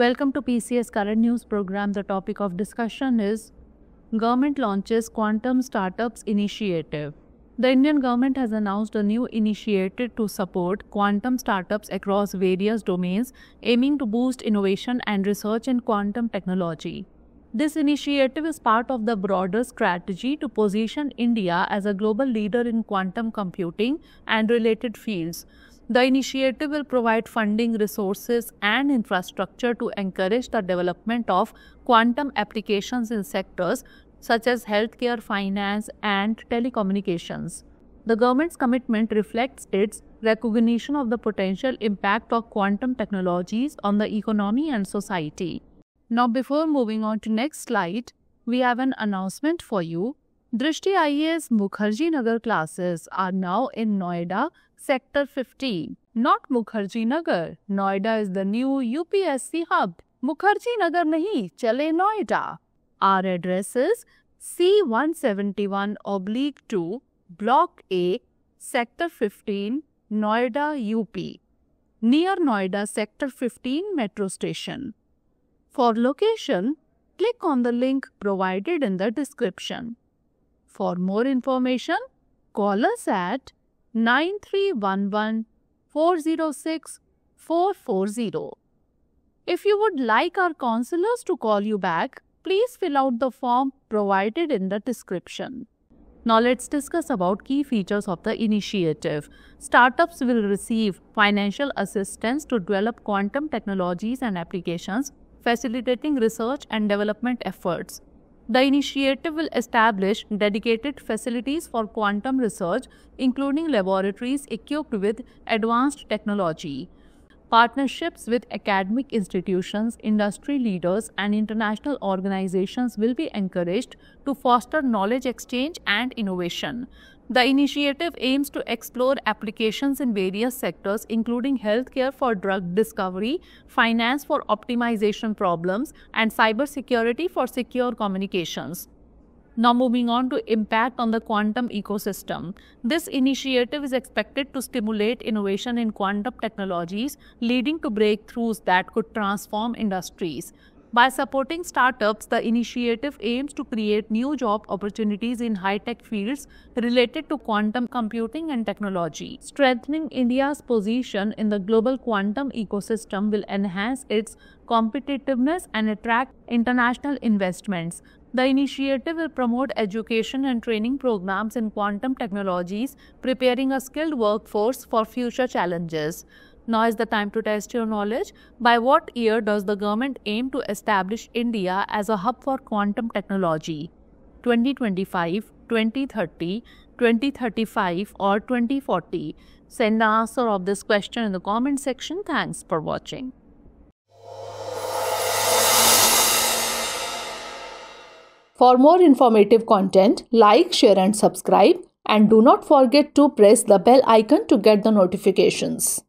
Welcome to PCS Current News program. The topic of discussion is Government launches Quantum Startups Initiative. The Indian government has announced a new initiative to support quantum startups across various domains, aiming to boost innovation and research in quantum technology. This initiative is part of the broader strategy to position India as a global leader in quantum computing and related fields. The initiative will provide funding, resources, and infrastructure to encourage the development of quantum applications in sectors such as healthcare, finance, and telecommunications. The government's commitment reflects its recognition of the potential impact of quantum technologies on the economy and society. Now, before moving on to next slide, we have an announcement for you. Drishti IAS Mukherjee Nagar classes are now in Noida, Sector 15, not Mukherjee Nagar. Noida is the new UPSC hub. Mukherjee Nagar nahi, chale Noida. Our address is C171 oblique 2, Block A, Sector 15, Noida, UP, near Noida Sector 15 metro station. For location, click on the link provided in the description. For more information, call us at 9311 406 440. If you would like our counselors to call you back, please fill out the form provided in the description. Now let's discuss about key features of the initiative. Startups will receive financial assistance to develop quantum technologies and applications, facilitating research and development efforts. The initiative will establish dedicated facilities for quantum research, including laboratories equipped with advanced technology. Partnerships with academic institutions, industry leaders, and international organizations will be encouraged to foster knowledge exchange and innovation. The initiative aims to explore applications in various sectors, including healthcare for drug discovery, finance for optimization problems, and cybersecurity for secure communications. Now moving on to impact on the quantum ecosystem. This initiative is expected to stimulate innovation in quantum technologies, leading to breakthroughs that could transform industries. By supporting startups, the initiative aims to create new job opportunities in high tech fields related to quantum computing and technology. Strengthening India's position in the global quantum ecosystem will enhance its competitiveness and attract international investments. The initiative will promote education and training programs in quantum technologies, preparing a skilled workforce for future challenges. Now is the time to test your knowledge. By what year does the government aim to establish India as a hub for quantum technology? 2025, 2030, 2035 or 2040? Send the answer of this question in the comment section. Thanks for watching. For more informative content, like, share and subscribe and do not forget to press the bell icon to get the notifications.